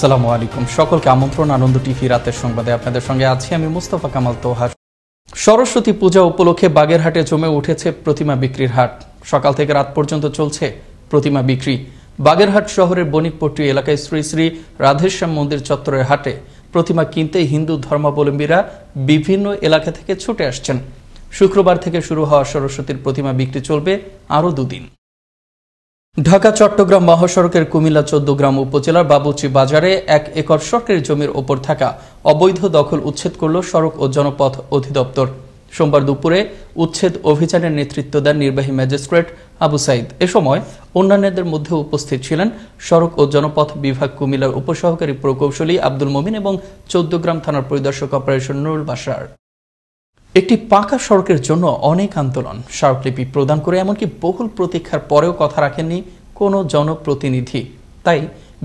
আসসালামু আলাইকুম সকলকে আমন্ত্রণ আনন্দ টিভি রাতের সংবাদে আপনাদের সঙ্গে আছি আমি মুস্তফা কামাল তোহা সরস্বতী পূজা উপলক্ষে বাগেরহাটে জমে উঠেছে প্রতিমা বিক্রির হাট সকাল থেকে রাত পর্যন্ত চলছে প্রতিমা বিক্রি বাগেরহাট শহরের বণিকপট্টি এলাকায় শ্রী শ্রী রাধেশ্যাম মন্দির চত্বরের হাটে প্রতিমা কিনতে হিন্দু ধর্মাবলম্বীরা বিভিন্ন এলাকা থেকে ছুটে আসছেন শুক্রবার থেকে শুরু হওয়া সরস্বতীর প্রতিমা বিক্রি চলবে আরও দুদিন ঢাকা চট্টগ্রাম মহাসড়কের কুমিল্লা চৌদ্দগ্রাম উপজেলার বাবুচি বাজারে এক একর সরকারি জমির ওপর থাকা অবৈধ দখল উচ্ছেদ করল সড়ক ও জনপথ অধিদপ্তর সোমবার দুপুরে উচ্ছেদ অভিযানের নেতৃত্ব দেন নির্বাহী ম্যাজিস্ট্রেট আবু সাইদ এ সময় অন্যান্যদের মধ্যে উপস্থিত ছিলেন সড়ক ও জনপথ বিভাগ কুমিল্লার উপসহকারী প্রকৌশলী আব্দুল মমিন এবং চোদ্দগ্রাম থানার পরিদর্শক অপারেশন নুরুল বাসার একটি পাকা সড়কের জন্য অনেক আন্দোলন স্মারকলিপি প্রদান করে এমনকি বহুল প্রতীক্ষার পরেও কথা রাখেননি কোনো জনপ্রতিনিধি তাই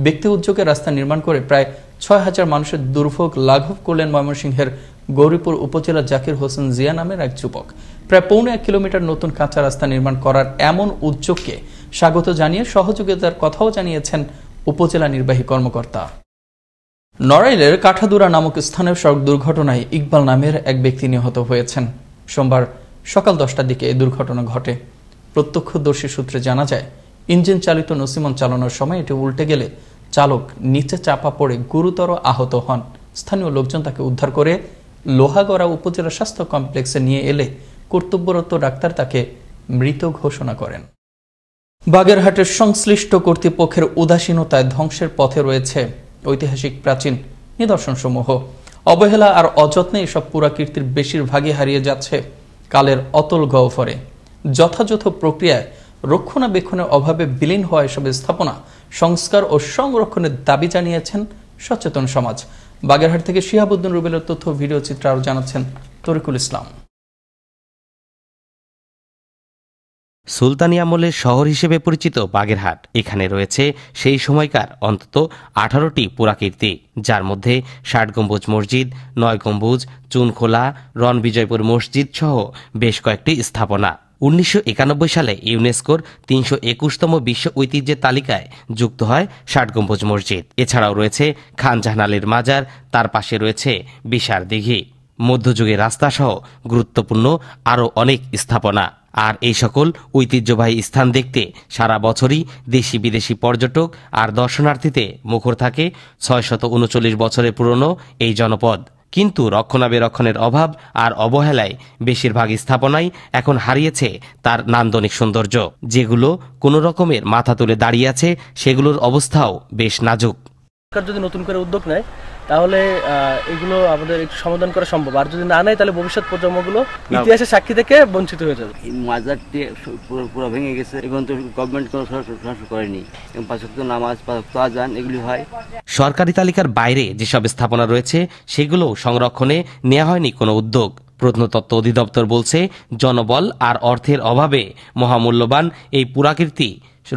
ব্যক্তি উদ্যোগে রাস্তা নির্মাণ করে প্রায় ছয় হাজার মানুষের দুর্ভোগ লাঘব করলেন ময়মনসিংহের গৌরীপুর উপজেলা জাকির হোসেন জিয়া নামের এক যুবক প্রায় পৌনে এক কিলোমিটার নতুন কাঁচা রাস্তা নির্মাণ করার এমন উদ্যোগকে স্বাগত জানিয়ে সহযোগিতার কথাও জানিয়েছেন উপজেলা নির্বাহী কর্মকর্তা নড়াইলের কাঠাদুরা নামক স্থানে সড়ক দুর্ঘটনায় ইকবাল নামের এক ব্যক্তি নিহত হয়েছেন সোমবার সকাল দশটার দিকে এই দুর্ঘটনা ঘটে প্রত্যক্ষদর্শী সূত্রে জানা যায় ইঞ্জিন চালিত নসিমন চালানোর সময় এটি উল্টে গেলে চালক নিচে চাপা পড়ে গুরুতর আহত হন স্থানীয় লোকজন তাকে উদ্ধার করে লোহাগড়া উপজেলা স্বাস্থ্য কমপ্লেক্সে নিয়ে এলে কর্তব্যরত ডাক্তার তাকে মৃত ঘোষণা করেন বাগেরহাটের সংশ্লিষ্ট কর্তৃপক্ষের উদাসীনতায় ধ্বংসের পথে রয়েছে ঐতিহাসিক প্রাচীন নিদর্শনসমূহ অবহেলা আর অযত্নে এসব পুরাকীর্তির বেশিরভাগই হারিয়ে যাচ্ছে কালের অতল গহফরে যথাযথ প্রক্রিয়ায় রক্ষণাবেক্ষণের অভাবে বিলীন হওয়া এসব স্থাপনা সংস্কার ও সংরক্ষণের দাবি জানিয়েছেন সচেতন সমাজ বাগেরহাট থেকে শিহাবুদ্দিন রুবেলের তথ্য ভিডিও চিত্র আরও জানাচ্ছেন তরিকুল ইসলাম সুলতানি আমলের শহর হিসেবে পরিচিত বাগেরহাট এখানে রয়েছে সেই সময়কার অন্তত আঠারোটি পুরাকীর্তি যার মধ্যে ষাট গম্বুজ মসজিদ নয় গম্বুজ চুনখোলা রণবিজয়পুর মসজিদ সহ বেশ কয়েকটি স্থাপনা উনিশশো সালে ইউনেস্কোর তিনশো একুশতম বিশ্ব ঐতিহ্যের তালিকায় যুক্ত হয় ষাট গম্বুজ মসজিদ এছাড়াও রয়েছে খান জাহান আলীর মাজার তার পাশে রয়েছে বিশার দিঘি মধ্যযুগের রাস্তাসহ গুরুত্বপূর্ণ আরও অনেক স্থাপনা আর এই সকল ঐতিহ্যবাহী স্থান দেখতে সারা বছরই দেশি বিদেশি পর্যটক আর দর্শনার্থীতে মুখর থাকে ছয়শত উনচল্লিশ বছরের পুরনো এই জনপদ কিন্তু রক্ষণাবেক্ষণের অভাব আর অবহেলায় বেশিরভাগ স্থাপনাই এখন হারিয়েছে তার নান্দনিক সৌন্দর্য যেগুলো কোনো রকমের মাথা তুলে দাঁড়িয়ে আছে সেগুলোর অবস্থাও বেশ নাজুক সরকার যদি নতুন করে উদ্যোগ নেয় তাহলে এগুলো আমাদের সমাধান করা সম্ভব আর যদি না নেয় তাহলে ভবিষ্যৎ প্রজন্মগুলো ইতিহাসের সাক্ষী থেকে বঞ্চিত হয়ে যাবে এই মাজারটি পুরো ভেঙে গেছে এবং তো গভর্নমেন্ট কোনো সরাসরি করেনি এবং পাঁচক্ত নামাজ পাঁচক্ত আজান এগুলি হয় সরকারি তালিকার বাইরে যেসব স্থাপনা রয়েছে সেগুলো সংরক্ষণে নেওয়া হয়নি কোনো উদ্যোগ প্রত্নতত্ত্ব অধিদপ্তর বলছে জনবল আর অর্থের অভাবে মহামূল্যবান এই পুরাকীর্তি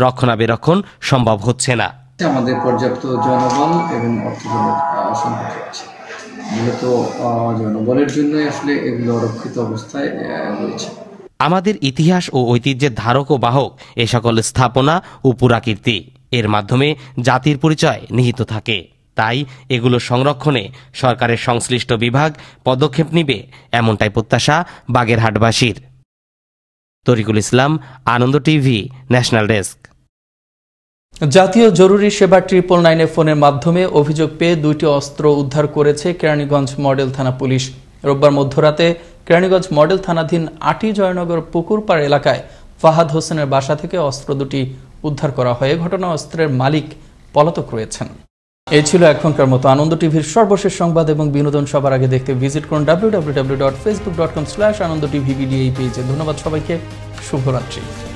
রক্ষণাবেক্ষণ সম্ভব হচ্ছে না আমাদের পর্যাপ্ত জনবল এবং অর্থজনক সম্পর্ক আছে মূলত জনবলের জন্য আসলে এগুলো অরক্ষিত অবস্থায় রয়েছে আমাদের ইতিহাস ও ঐতিহ্যের ধারক ও বাহক এ সকল স্থাপনা ও পুরাকীর্তি এর মাধ্যমে জাতির পরিচয় নিহিত থাকে তাই এগুলো সংরক্ষণে সরকারের সংশ্লিষ্ট বিভাগ পদক্ষেপ নিবে এমনটাই প্রত্যাশা বাগেরহাটবাসীর Tarikul Islam Ananda TV national desk জাতীয় জরুরি সেবা ট্রিপল নাইনে ফোনের মাধ্যমে অভিযোগ পেয়ে দুইটি অস্ত্র উদ্ধার করেছে কেরানীগঞ্জ মডেল থানা পুলিশ রোববার মধ্যরাতে কেরানীগঞ্জ মডেল থানাধীন আটি জয়নগর পুকুরপাড় এলাকায় ফাহাদ হোসেনের বাসা থেকে অস্ত্র দুটি উদ্ধার করা হয় ঘটনা অস্ত্রের মালিক পলাতক রয়েছেন এই ছিল এখনকার মতো আনন্দ টিভির সর্বশেষ সংবাদ এবং বিনোদন সবার আগে দেখতে ভিজিট করুন W W W dot Facebook dot com slash Ananda TV video এই পেজে ধন্যবাদ সবাইকে শুভরাত্রি